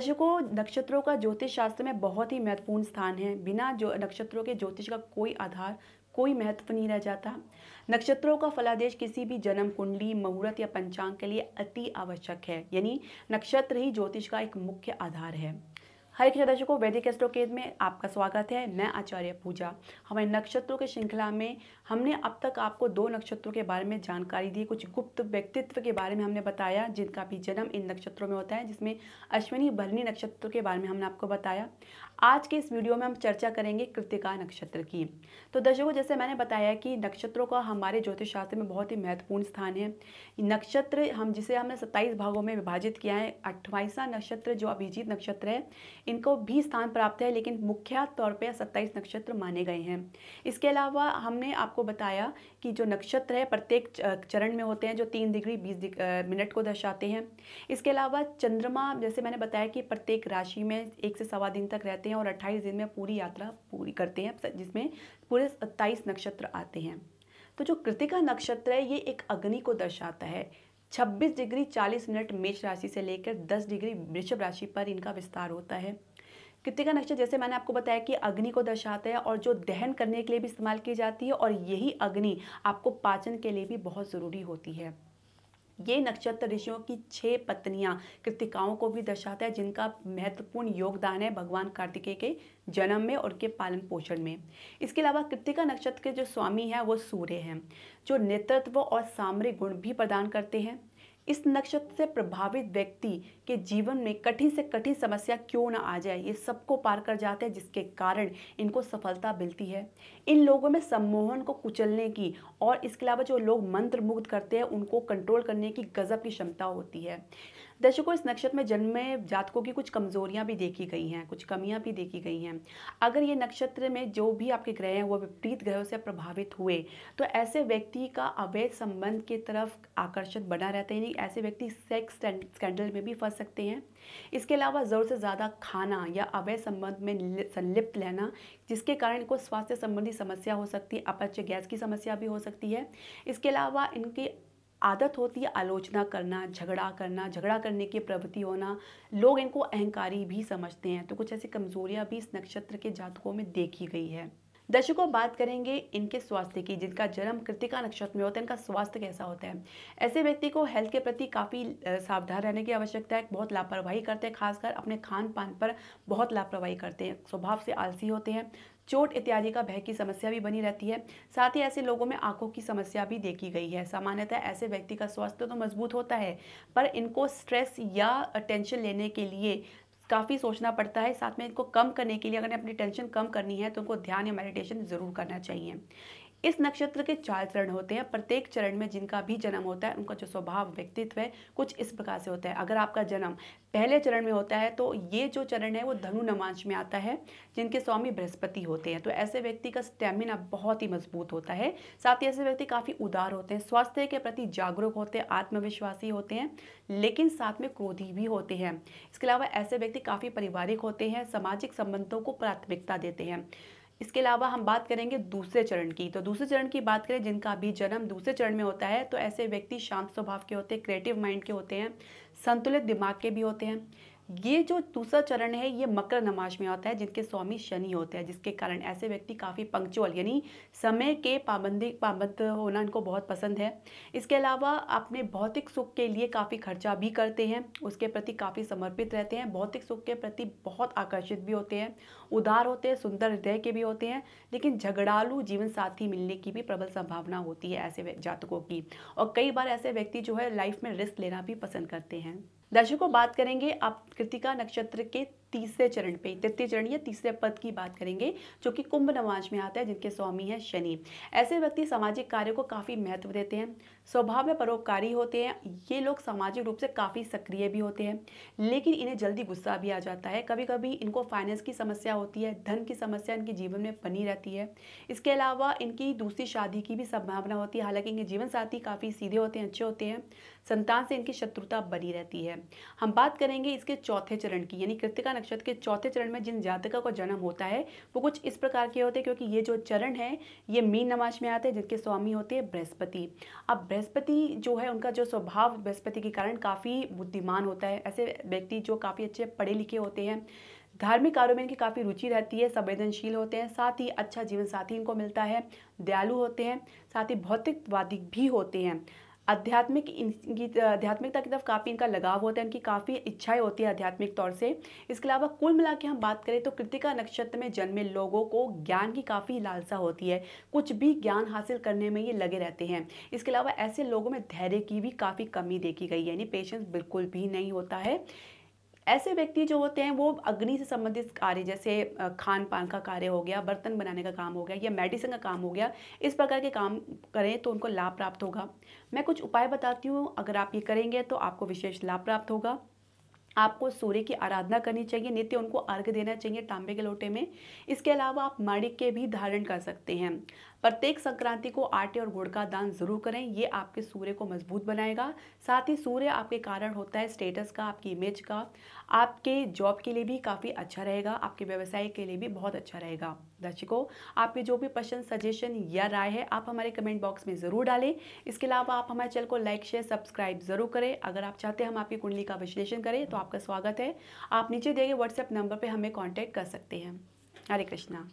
दर्शकों नक्षत्रों का ज्योतिष शास्त्र में बहुत ही महत्वपूर्ण स्थान है बिना जो नक्षत्रों के ज्योतिष का कोई आधार कोई महत्व नहीं रह जाता नक्षत्रों का फलादेश किसी भी जन्म कुंडली मुहूर्त या पंचांग के लिए अति आवश्यक है यानी नक्षत्र ही ज्योतिष का एक मुख्य आधार है हर एक दर्शकों को वैदिक एस्ट्रोकेद में आपका स्वागत है मैं आचार्य पूजा हमारे नक्षत्रों के श्रृंखला में हमने अब तक आपको दो नक्षत्रों के बारे में जानकारी दी कुछ गुप्त व्यक्तित्व के बारे में हमने बताया जिनका भी जन्म इन नक्षत्रों में होता है जिसमें अश्विनी भरणी नक्षत्र के बारे में हमने आपको बताया आज के इस वीडियो में हम चर्चा करेंगे कृतिका नक्षत्र की तो दर्शकों जैसे मैंने बताया कि नक्षत्रों का हमारे ज्योतिष शास्त्र में बहुत ही महत्वपूर्ण स्थान है नक्षत्र हम जिसे हमने सत्ताईस भागों में विभाजित किया है अट्ठाईसा नक्षत्र जो अभिजीत नक्षत्र है इनको भी स्थान प्राप्त है लेकिन मुख्य तौर पे 27 नक्षत्र माने गए हैं इसके अलावा हमने आपको बताया कि जो नक्षत्र है प्रत्येक चरण में होते हैं जो तीन डिग्री बीस मिनट को दर्शाते हैं इसके अलावा चंद्रमा जैसे मैंने बताया कि प्रत्येक राशि में एक से सवा दिन तक रहते हैं और अट्ठाईस दिन में पूरी यात्रा पूरी करते हैं जिसमें पूरे सत्ताईस नक्षत्र आते हैं तो जो कृतिका नक्षत्र है ये एक अग्नि को दर्शाता है 26 डिग्री 40 मिनट मेष राशि से लेकर 10 डिग्री वृषभ राशि पर इनका विस्तार होता है कृतिका नक्षत्र जैसे मैंने आपको बताया कि अग्नि को दर्शाता है और जो दहन करने के लिए भी इस्तेमाल की जाती है और यही अग्नि आपको पाचन के लिए भी बहुत ज़रूरी होती है ये नक्षत्र ऋषियों की छह पत्नियां कृतिकाओं को भी दर्शाता है जिनका महत्वपूर्ण योगदान है भगवान कार्तिकेय के जन्म में और के पालन पोषण में इसके अलावा कृतिका नक्षत्र के जो स्वामी हैं वो सूर्य हैं जो नेतृत्व और सामरिक गुण भी प्रदान करते हैं इस नक्षत्र से प्रभावित व्यक्ति के जीवन में कठिन से कठिन समस्या क्यों ना आ जाए ये सबको पार कर जाते हैं जिसके कारण इनको सफलता मिलती है इन लोगों में सम्मोहन को कुचलने की और इसके अलावा जो लोग मंत्र मुग्ध करते हैं उनको कंट्रोल करने की गजब की क्षमता होती है दर्शकों इस नक्षत्र में जन्मे जातकों की कुछ कमजोरियां भी देखी गई हैं कुछ कमियां भी देखी गई हैं अगर ये नक्षत्र में जो भी आपके ग्रह हैं वो विपरीत ग्रहों से प्रभावित हुए तो ऐसे व्यक्ति का अवैध संबंध की तरफ आकर्षण बना रहता है यानी ऐसे व्यक्ति सेक्स स्कैंडल में भी फंस सकते हैं इसके अलावा ज़रूर से ज़्यादा खाना या अवैध संबंध में संलिप्त रहना जिसके कारण इनको स्वास्थ्य संबंधी समस्या हो सकती है अपच गैस की समस्या भी हो सकती है इसके अलावा इनकी आदत होती है आलोचना करना झगड़ा करना झगड़ा करने की प्रवृत्ति होना लोग इनको अहंकारी भी समझते हैं तो कुछ ऐसी कमजोरियां भी इस नक्षत्र के जातकों में देखी गई है दर्शकों बात करेंगे इनके स्वास्थ्य की जिनका जन्म कृतिका नक्षत्र में होता है इनका स्वास्थ्य कैसा होता है ऐसे व्यक्ति को हेल्थ के प्रति काफ़ी सावधान रहने की आवश्यकता है बहुत लापरवाही करते हैं खासकर अपने खान पान पर बहुत लापरवाही करते हैं स्वभाव से आलसी होते हैं चोट इत्यादि का भय की समस्या भी बनी रहती है साथ ही ऐसे लोगों में आंखों की समस्या भी देखी गई है सामान्यतः ऐसे व्यक्ति का स्वास्थ्य तो मजबूत होता है पर इनको स्ट्रेस या टेंशन लेने के लिए काफ़ी सोचना पड़ता है साथ में इनको कम करने के लिए अगर अपनी टेंशन कम करनी है तो उनको ध्यान या मेडिटेशन ज़रूर करना चाहिए इस नक्षत्र के चार चरण होते हैं प्रत्येक चरण में जिनका भी जन्म होता है उनका जो स्वभाव व्यक्तित्व है कुछ इस प्रकार से होता है अगर आपका जन्म पहले चरण में होता है तो ये जो चरण है वो धनु नमांश में आता है जिनके स्वामी बृहस्पति होते हैं तो ऐसे व्यक्ति का स्टेमिना बहुत ही मजबूत होता है साथ ही ऐसे व्यक्ति काफ़ी उदार होते हैं स्वास्थ्य के प्रति जागरूक होते हैं आत्मविश्वासी होते हैं लेकिन साथ में क्रोधी भी होते हैं इसके अलावा ऐसे व्यक्ति काफ़ी पारिवारिक होते हैं सामाजिक संबंधों को प्राथमिकता देते हैं इसके अलावा हम बात करेंगे दूसरे चरण की तो दूसरे चरण की बात करें जिनका भी जन्म दूसरे चरण में होता है तो ऐसे व्यक्ति शांत स्वभाव के होते हैं क्रिएटिव माइंड के होते हैं संतुलित दिमाग के भी होते हैं ये जो दूसरा चरण है ये मकर नमाज में आता है जिनके स्वामी शनि होते हैं जिसके कारण ऐसे व्यक्ति काफ़ी पंक्चुअल यानी समय के पाबंदी पाबंद होना इनको बहुत पसंद है इसके अलावा अपने भौतिक सुख के लिए काफ़ी खर्चा भी करते हैं उसके प्रति काफ़ी समर्पित रहते हैं भौतिक सुख के प्रति बहुत आकर्षित भी होते हैं उदार होते हैं सुंदर हृदय के भी होते हैं लेकिन झगड़ालू जीवन साथी मिलने की भी प्रबल संभावना होती है ऐसे जातकों की और कई बार ऐसे व्यक्ति जो है लाइफ में रिस्क लेना भी पसंद करते हैं दर्शकों बात करेंगे आप कृतिका नक्षत्र के तीसरे चरण पे तृतीय चरण या तीसरे पद की बात करेंगे जो कि कुंभ नमाज में आता है जिनके स्वामी हैं शनि ऐसे व्यक्ति सामाजिक कार्यों को काफ़ी महत्व देते हैं स्वभाव में परोपकारी होते हैं ये लोग सामाजिक रूप से काफ़ी सक्रिय भी होते हैं लेकिन इन्हें जल्दी गुस्सा भी आ जाता है कभी कभी इनको फाइनेंस की समस्या होती है धन की समस्या इनके जीवन में बनी रहती है इसके अलावा इनकी दूसरी शादी की भी संभावना होती है हालांकि इनके जीवन साथी काफ़ी सीधे होते हैं अच्छे होते हैं संतान से इनकी शत्रुता बनी रहती है हम बात करेंगे इसके चौथे चरण की यानी कृतिका नक्षत्र के चौथे चरण में जिन जातकों का जन्म होता है वो कुछ इस प्रकार के होते हैं क्योंकि ये जो चरण है ये मीन नमाज में आते हैं जिनके स्वामी होते हैं बृहस्पति अब बृहस्पति जो है उनका जो स्वभाव बृहस्पति के कारण काफ़ी बुद्धिमान होता है ऐसे व्यक्ति जो काफ़ी अच्छे पढ़े लिखे होते हैं धार्मिक कार्यों में इनकी काफ़ी रुचि रहती है संवेदनशील होते हैं साथ ही अच्छा जीवन साथी इनको मिलता है दयालु होते हैं साथ ही भौतिकवादी भी होते हैं आध्यात्मिक इनकी आध्यात्मिकता की तरफ काफ़ी इनका लगाव होता है इनकी काफ़ी इच्छाएं होती है आध्यात्मिक तौर से इसके अलावा कुल मिला के हम बात करें तो कृतिका नक्षत्र में जन्मे लोगों को ज्ञान की काफ़ी लालसा होती है कुछ भी ज्ञान हासिल करने में ये लगे रहते हैं इसके अलावा ऐसे लोगों में धैर्य की भी काफ़ी कमी देखी गई है यानी पेशेंस बिल्कुल भी नहीं होता है ऐसे व्यक्ति जो होते हैं वो अग्नि से संबंधित कार्य जैसे खान पान का कार्य हो गया बर्तन बनाने का काम हो गया या मेडिसिन का काम हो गया इस प्रकार के काम करें तो उनको लाभ प्राप्त होगा मैं कुछ उपाय बताती हूँ अगर आप ये करेंगे तो आपको विशेष लाभ प्राप्त होगा आपको सूर्य की आराधना करनी चाहिए नित्य उनको अर्घ देना चाहिए तांबे के लोटे में इसके अलावा आप माणिक के भी धारण कर सकते हैं प्रत्येक संक्रांति को आटे और गुड़ का दान जरूर करें ये आपके सूर्य को मजबूत बनाएगा साथ ही सूर्य आपके कारण होता है स्टेटस का आपकी इमेज का आपके जॉब के लिए भी काफ़ी अच्छा रहेगा आपके व्यवसाय के लिए भी बहुत अच्छा रहेगा दर्शकों आपके जो भी प्रश्न सजेशन या राय है आप हमारे कमेंट बॉक्स में ज़रूर डालें इसके अलावा आप हमारे चैनल को लाइक शेयर सब्सक्राइब ज़रूर करें अगर आप चाहते हैं हम आपकी कुंडली का विश्लेषण करें तो आपका स्वागत है आप नीचे दिए गए व्हाट्सएप नंबर पर हमें कॉन्टैक्ट कर सकते हैं हरे कृष्णा